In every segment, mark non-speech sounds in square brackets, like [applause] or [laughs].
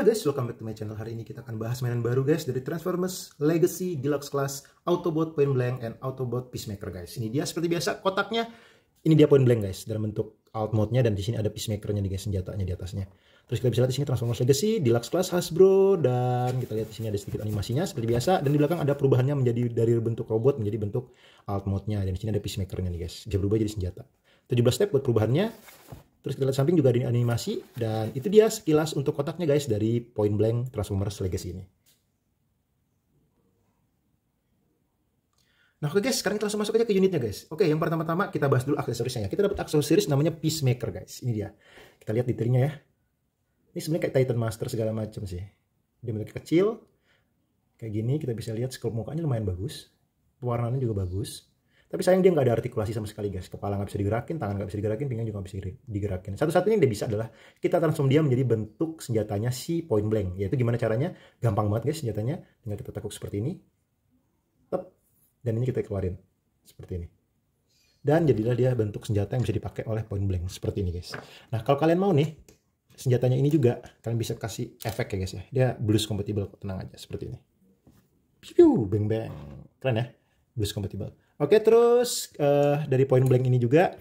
Halo guys, welcome back to my channel. Hari ini kita akan bahas mainan baru guys dari Transformers Legacy Deluxe Class Autobot Point Blank and Autobot Peacemaker guys. Ini dia seperti biasa kotaknya. Ini dia Point Blank guys dalam bentuk alt mode-nya dan di sini ada Peacemaker-nya nih guys senjatanya di atasnya. Terus kita bisa lihat di sini Transformers Legacy Deluxe Class Hasbro dan kita lihat di sini ada sedikit animasinya seperti biasa dan di belakang ada perubahannya menjadi dari bentuk robot menjadi bentuk alt mode-nya dan di sini ada Peacemaker-nya nih guys. Dia berubah jadi senjata. 17 step buat perubahannya Terus kita lihat samping juga ada animasi dan itu dia sekilas untuk kotaknya guys dari Point Blank Transformers Legacy ini. Nah oke guys, sekarang kita langsung masuk aja ke unitnya guys. Oke, yang pertama-tama kita bahas dulu aksesorisnya ya. Kita dapat aksesoris namanya Peacemaker guys. Ini dia. Kita lihat detailnya ya. Ini sebenarnya kayak Titan Master segala macam sih. Dia memiliki kecil. Kayak gini kita bisa lihat skor mukanya lumayan bagus. Warnanya juga bagus tapi sayang dia nggak ada artikulasi sama sekali guys kepala nggak bisa digerakin tangan nggak bisa digerakin pinggang juga nggak bisa digerakin satu-satunya yang dia bisa adalah kita transform dia menjadi bentuk senjatanya si point blank yaitu gimana caranya gampang banget guys senjatanya tinggal kita tekuk seperti ini Tep. dan ini kita keluarin seperti ini dan jadilah dia bentuk senjata yang bisa dipakai oleh point blank seperti ini guys nah kalau kalian mau nih senjatanya ini juga kalian bisa kasih efek ya guys ya dia blues compatible tenang aja seperti ini piu beng beng keren ya blues compatible Oke, terus uh, dari point blank ini juga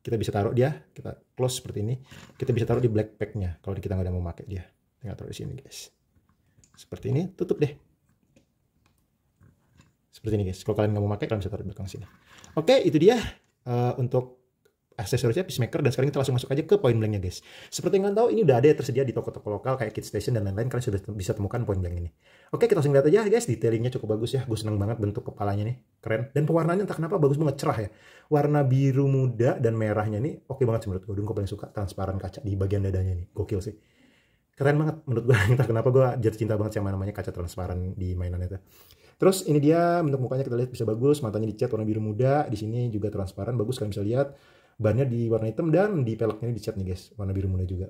kita bisa taruh dia, kita close seperti ini. Kita bisa taruh di black pack-nya kalau kita nggak ada mau pakai dia. Tinggal taruh di sini, guys. Seperti ini, tutup deh. Seperti ini, guys. Kalau kalian nggak mau pakai, kalian bisa taruh di belakang sini. Oke, itu dia uh, untuk aksesorisnya Peacemaker dan sekarang kita langsung masuk aja ke point blanknya guys. Seperti yang kalian tahu ini udah ada tersedia di toko-toko lokal kayak Kid Station dan lain-lain kalian sudah bisa temukan point blank ini. Oke kita langsung lihat aja guys detailingnya cukup bagus ya. Gue seneng banget bentuk kepalanya nih keren dan pewarnaannya entah kenapa bagus banget cerah ya. Warna biru muda dan merahnya nih oke okay banget sih menurut gue. Dan gue paling suka transparan kaca di bagian dadanya nih gokil sih. Keren banget menurut gue [laughs] entah kenapa gue jatuh cinta banget sama namanya kaca transparan di mainannya tuh. Terus ini dia bentuk mukanya kita lihat bisa bagus, matanya dicat warna biru muda, di sini juga transparan bagus kalian bisa lihat bannya di warna hitam dan di peleknya dicat nih guys warna biru muda juga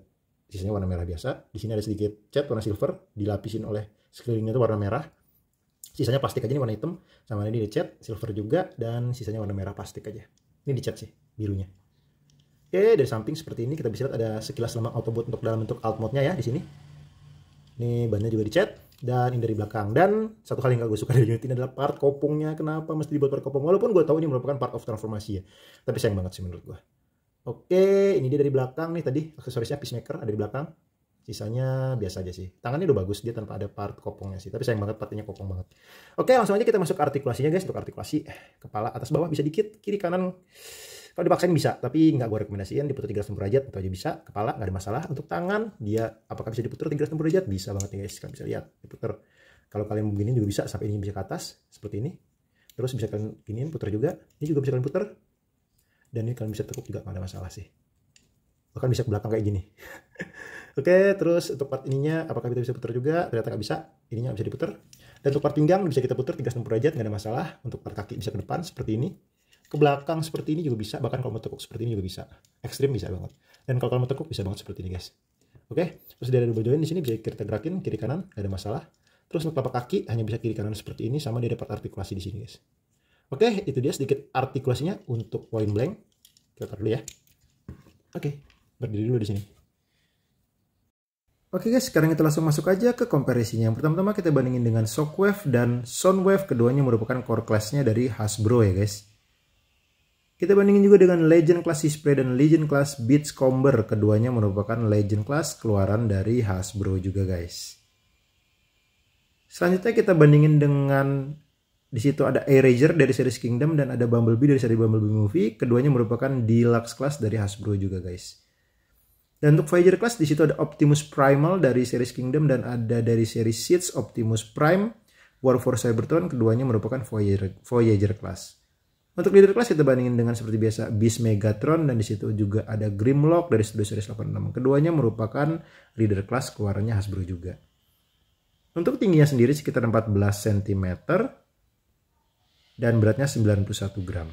sisanya warna merah biasa di sini ada sedikit cat warna silver dilapisin oleh sekelilingnya itu warna merah sisanya plastik aja ini warna hitam sama ini dicat silver juga dan sisanya warna merah plastik aja ini dicat sih birunya oke dari samping seperti ini kita bisa lihat ada sekilas lambang autobot untuk dalam bentuk alt mode nya ya di sini ini bannya juga dicat dan ini dari belakang dan satu kali yang gak gue suka dari unit ini adalah part kopongnya kenapa mesti dibuat part kopong walaupun gue tahu ini merupakan part of transformasi ya tapi sayang banget sih menurut gue oke ini dia dari belakang nih tadi aksesorisnya peacemaker ada di belakang sisanya biasa aja sih tangannya udah bagus dia tanpa ada part kopongnya sih tapi sayang banget partnya kopong banget oke langsung aja kita masuk ke artikulasinya guys untuk artikulasi eh, kepala atas bawah bisa dikit kiri kanan kalau dipaksain bisa, tapi nggak gue rekomendasiin diputar 360 derajat itu aja bisa. Kepala nggak ada masalah. Untuk tangan dia apakah bisa diputar 360 derajat? Bisa banget ya guys. Kalian bisa lihat diputar. Kalau kalian begini juga bisa sampai ini bisa ke atas seperti ini. Terus bisa kalian ini putar juga. Ini juga bisa kalian putar. Dan ini kalian bisa tekuk juga nggak ada masalah sih. Bahkan bisa ke belakang kayak gini. [laughs] Oke, okay, terus untuk part ininya apakah kita bisa putar juga? Ternyata nggak bisa. Ininya nggak bisa diputar. Dan untuk part pinggang bisa kita putar 360 derajat nggak ada masalah. Untuk part kaki bisa ke depan seperti ini ke belakang seperti ini juga bisa bahkan kalau mau tekuk seperti ini juga bisa ekstrim bisa banget dan kalau mau tekuk bisa banget seperti ini guys oke okay? terus dari dua joint di sini bisa kita gerakin kiri kanan gak ada masalah terus untuk telapak kaki hanya bisa kiri kanan seperti ini sama dia dapat artikulasi di sini guys oke itu dia sedikit artikulasinya untuk point blank kita taruh dulu ya oke okay, berdiri dulu di sini Oke guys, sekarang kita langsung masuk aja ke komparisinya. Yang pertama-tama kita bandingin dengan Shockwave dan Soundwave. Keduanya merupakan core class-nya dari Hasbro ya guys. Kita bandingin juga dengan Legend Class Display dan Legend Class Beats Comber. Keduanya merupakan Legend Class keluaran dari Hasbro juga guys. Selanjutnya kita bandingin dengan di situ ada Eraser dari series Kingdom dan ada Bumblebee dari seri Bumblebee Movie. Keduanya merupakan deluxe class dari Hasbro juga guys. Dan untuk Voyager class di situ ada Optimus Primal dari series Kingdom dan ada dari seri Seeds Optimus Prime. War for Cybertron keduanya merupakan Voyager, Voyager class. Untuk leader class kita bandingin dengan seperti biasa Beast Megatron dan di situ juga ada Grimlock dari Studio Series 86. Keduanya merupakan leader class keluarannya Hasbro juga. Untuk tingginya sendiri sekitar 14 cm dan beratnya 91 gram.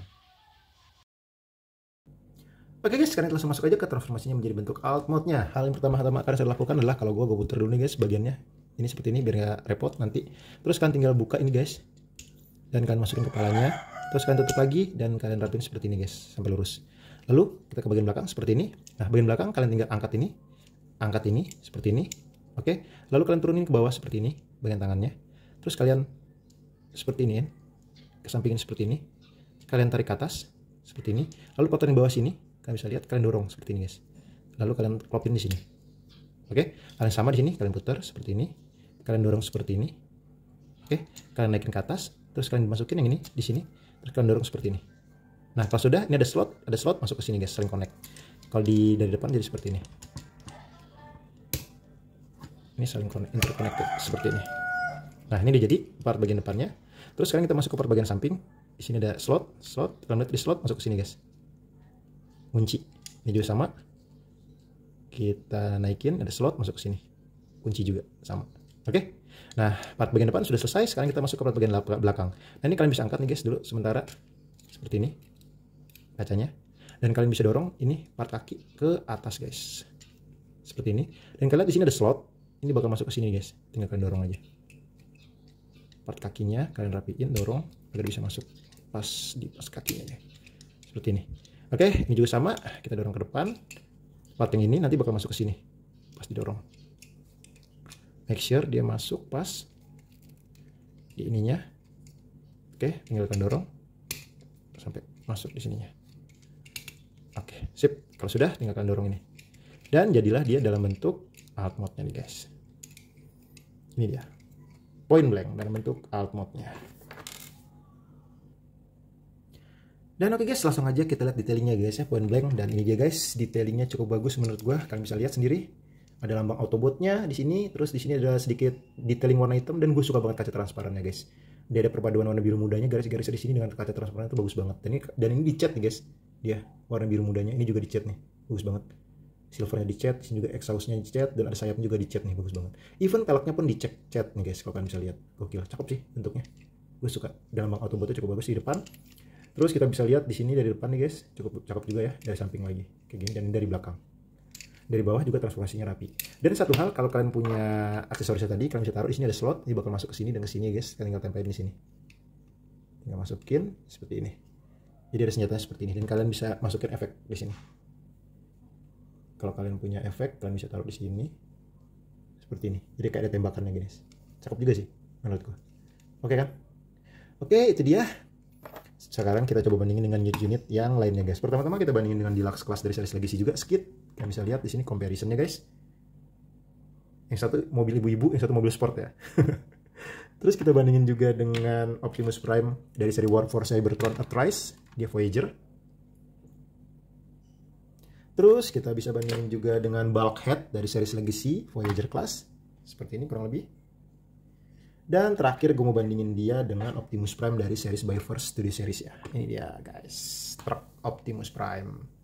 Oke guys, sekarang kita langsung masuk aja ke transformasinya menjadi bentuk alt mode-nya. Hal yang pertama-tama akan saya lakukan adalah kalau gue gak putar dulu nih guys bagiannya. Ini seperti ini biar gak repot nanti. Terus kan tinggal buka ini guys. Dan kan masukin kepalanya terus kalian tutup lagi dan kalian rapin seperti ini guys sampai lurus lalu kita ke bagian belakang seperti ini nah bagian belakang kalian tinggal angkat ini angkat ini seperti ini oke lalu kalian turunin ke bawah seperti ini bagian tangannya terus kalian seperti ini ya ke seperti ini kalian tarik ke atas seperti ini lalu kotorin bawah sini kalian bisa lihat kalian dorong seperti ini guys lalu kalian klopin di sini oke kalian sama di sini kalian putar seperti ini kalian dorong seperti ini oke kalian naikin ke atas terus kalian masukin yang ini di sini cenderung seperti ini nah kalau sudah ini ada slot ada slot masuk ke sini guys sering connect kalau di dari depan jadi seperti ini ini saling connect, interconnected seperti ini nah ini udah jadi part bagian depannya terus sekarang kita masuk ke part bagian samping di sini ada slot slot kalau di slot masuk ke sini guys kunci ini juga sama kita naikin ada slot masuk ke sini kunci juga sama oke okay? Nah, part bagian depan sudah selesai. Sekarang kita masuk ke part bagian belakang. Nah, ini kalian bisa angkat nih guys dulu sementara. Seperti ini. Kacanya. Dan kalian bisa dorong ini part kaki ke atas guys. Seperti ini. Dan kalian lihat di sini ada slot. Ini bakal masuk ke sini guys. Tinggal kalian dorong aja. Part kakinya kalian rapiin, dorong agar bisa masuk pas di pas kakinya ya. Seperti ini. Oke, ini juga sama. Kita dorong ke depan. Part yang ini nanti bakal masuk ke sini. Pas didorong make sure dia masuk pas di ininya oke tinggalkan dorong sampai masuk di sininya oke sip kalau sudah tinggalkan dorong ini dan jadilah dia dalam bentuk alt mode nya nih guys ini dia point blank dalam bentuk alt mode nya Dan oke okay guys, langsung aja kita lihat detailingnya guys ya, point blank. Dan ini dia guys, detailingnya cukup bagus menurut gue. Kalian bisa lihat sendiri ada lambang Autobotnya di sini, terus di sini ada sedikit detailing warna hitam dan gue suka banget kaca transparannya guys. Dia ada perpaduan warna biru mudanya, garis-garis di sini dengan kaca transparan itu bagus banget. Dan ini dan ini dicat nih guys. Dia warna biru mudanya ini juga dicat nih. Bagus banget. Silvernya dicat, sini juga exhaustnya dicat dan ada sayapnya juga dicat nih, bagus banget. Even telaknya pun dicat cat nih guys, kalau kalian bisa lihat. Gokil, cakep sih bentuknya. Gue suka. Dan lambang Autobotnya cukup bagus di depan. Terus kita bisa lihat di sini dari depan nih guys, cukup cakep juga ya dari samping lagi. Kayak gini dan dari belakang dari bawah juga transformasinya rapi dan satu hal kalau kalian punya aksesorisnya tadi kalian bisa taruh di sini ada slot ini bakal masuk ke sini dan ke sini guys kalian tinggal tempelin di sini tinggal masukin seperti ini jadi ada senjatanya seperti ini dan kalian bisa masukin efek di sini kalau kalian punya efek kalian bisa taruh di sini seperti ini jadi kayak ada tembakannya guys cakep juga sih menurut gue. oke kan oke itu dia sekarang kita coba bandingin dengan unit-unit yang lainnya guys pertama-tama kita bandingin dengan deluxe class dari series legacy juga skit Kalian bisa lihat di sini comparisonnya guys. Yang satu mobil ibu-ibu, yang satu mobil sport ya. [laughs] Terus kita bandingin juga dengan Optimus Prime dari seri War for Cybertron Atrice dia Voyager. Terus kita bisa bandingin juga dengan Bulkhead dari seri Legacy Voyager Class. Seperti ini kurang lebih. Dan terakhir gue mau bandingin dia dengan Optimus Prime dari series by Studio Series ya. Ini dia guys, truk Optimus Prime.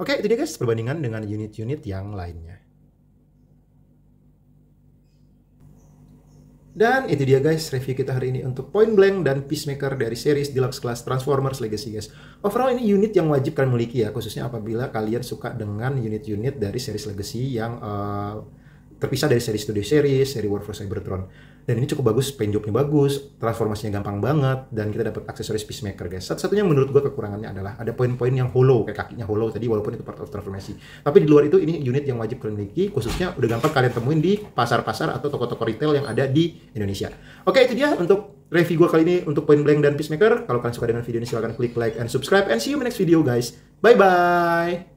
Oke, itu dia guys perbandingan dengan unit-unit yang lainnya. Dan itu dia guys review kita hari ini untuk Point Blank dan Peacemaker dari series Deluxe Class Transformers Legacy guys. Overall ini unit yang wajib kalian miliki ya, khususnya apabila kalian suka dengan unit-unit dari series Legacy yang uh, terpisah dari seri studio series, seri War for Cybertron. Dan ini cukup bagus, paint jobnya bagus, transformasinya gampang banget, dan kita dapat aksesoris Peacemaker guys. Satu-satunya menurut gue kekurangannya adalah ada poin-poin yang hollow, kayak kakinya hollow tadi walaupun itu part of transformasi. Tapi di luar itu ini unit yang wajib kalian miliki, khususnya udah gampang kalian temuin di pasar-pasar atau toko-toko retail yang ada di Indonesia. Oke itu dia untuk review gue kali ini untuk poin Blank dan Peacemaker. Kalau kalian suka dengan video ini silahkan klik like and subscribe and see you in next video guys. Bye-bye!